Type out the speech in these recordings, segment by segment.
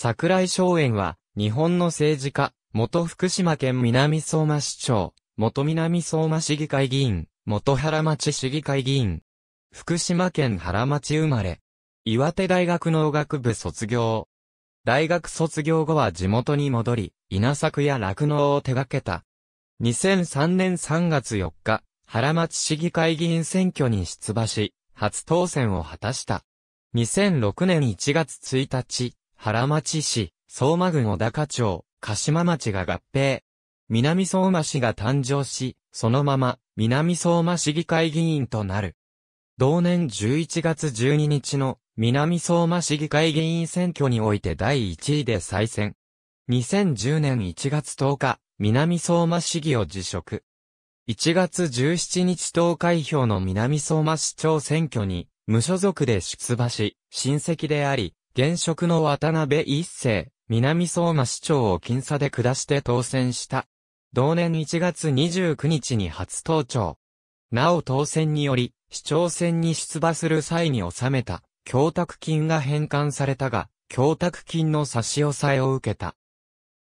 桜井荘園は、日本の政治家、元福島県南相馬市長、元南相馬市議会議員、元原町市議会議員、福島県原町生まれ、岩手大学農学部卒業。大学卒業後は地元に戻り、稲作や落農を手掛けた。2003年3月4日、原町市議会議員選挙に出馬し、初当選を果たした。2006年1月1日、原町市、相馬郡小高町、鹿島町が合併。南相馬市が誕生し、そのまま、南相馬市議会議員となる。同年11月12日の南相馬市議会議員選挙において第1位で再選。2010年1月10日、南相馬市議を辞職。1月17日投開票の南相馬市長選挙に、無所属で出馬し、親戚であり、現職の渡辺一世、南相馬市長を僅差で下して当選した。同年1月29日に初登庁。なお当選により、市長選に出馬する際に納めた、供託金が返還されたが、供託金の差し押さえを受けた。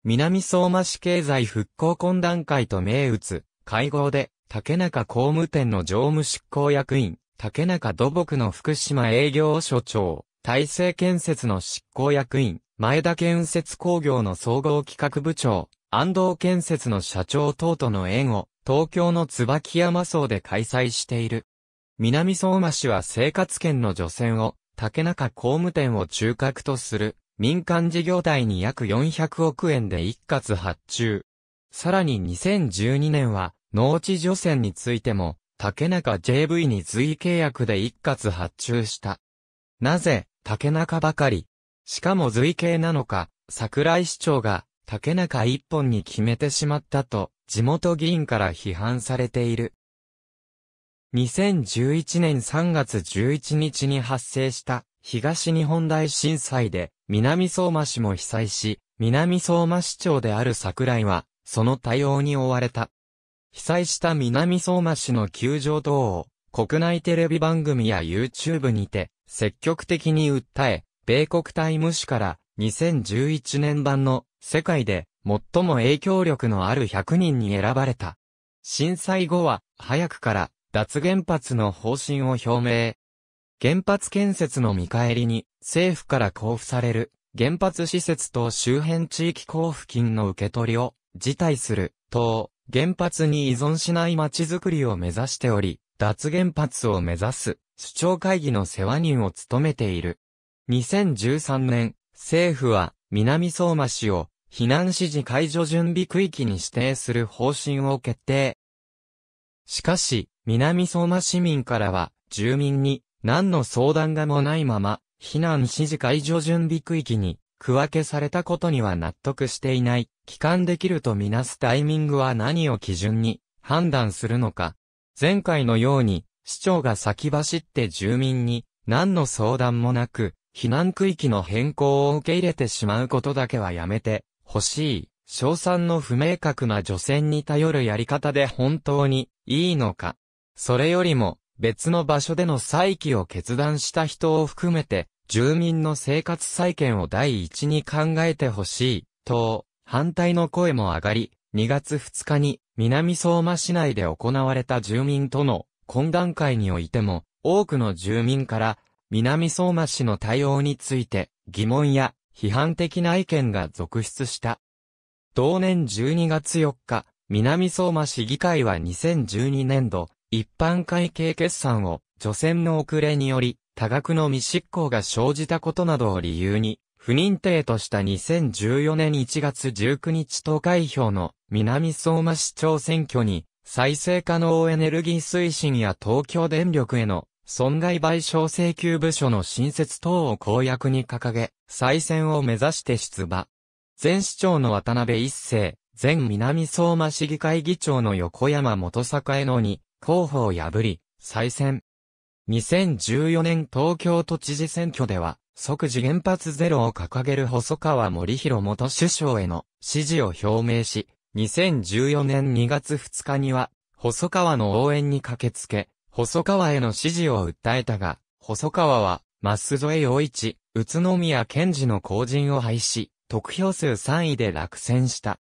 南相馬市経済復興懇談会と銘打つ、会合で、竹中工務店の常務執行役員、竹中土木の福島営業所長、大成建設の執行役員、前田建設工業の総合企画部長、安藤建設の社長等との縁を、東京の椿山荘で開催している。南相馬市は生活圏の除染を、竹中工務店を中核とする、民間事業体に約400億円で一括発注。さらに2012年は、農地除染についても、竹中 JV に随意契約で一括発注した。なぜ、竹中ばかり。しかも随形なのか、桜井市長が竹中一本に決めてしまったと、地元議員から批判されている。2011年3月11日に発生した東日本大震災で南相馬市も被災し、南相馬市長である桜井は、その対応に追われた。被災した南相馬市の球場等を国内テレビ番組や YouTube にて、積極的に訴え、米国タイム誌から2011年版の世界で最も影響力のある100人に選ばれた。震災後は早くから脱原発の方針を表明。原発建設の見返りに政府から交付される原発施設等周辺地域交付金の受け取りを辞退する等原発に依存しない街づくりを目指しており、脱原発を目指す、首長会議の世話人を務めている。2013年、政府は、南相馬市を、避難指示解除準備区域に指定する方針を決定。しかし、南相馬市民からは、住民に、何の相談がもないまま、避難指示解除準備区域に、区分けされたことには納得していない、帰還できるとみなすタイミングは何を基準に、判断するのか、前回のように、市長が先走って住民に、何の相談もなく、避難区域の変更を受け入れてしまうことだけはやめて、欲しい、賞賛の不明確な除染に頼るやり方で本当に、いいのか。それよりも、別の場所での再起を決断した人を含めて、住民の生活再建を第一に考えてほしい、と、反対の声も上がり、2月2日に南相馬市内で行われた住民との懇談会においても、多くの住民から、南相馬市の対応について疑問や批判的な意見が続出した。同年12月4日、南相馬市議会は2012年度、一般会計決算を、除染の遅れにより、多額の未執行が生じたことなどを理由に、不認定とした2014年1月19日投開票の南相馬市長選挙に再生可能エネルギー推進や東京電力への損害賠償請求部署の新設等を公約に掲げ、再選を目指して出馬。前市長の渡辺一世、前南相馬市議会議長の横山元栄のに候補を破り、再選。2014年東京都知事選挙では、即時原発ゼロを掲げる細川森弘元首相への支持を表明し、2014年2月2日には、細川の応援に駆けつけ、細川への支持を訴えたが、細川は、増添陽一、宇都宮健治の後陣を廃し、得票数3位で落選した。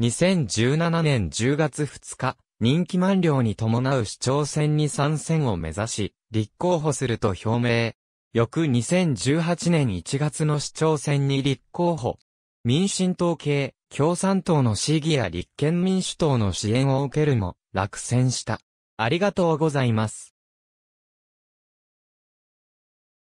2017年10月2日、任期満了に伴う市長選に参戦を目指し、立候補すると表明。翌2018年1月の市長選に立候補。民進党系、共産党の市議や立憲民主党の支援を受けるも、落選した。ありがとうございます。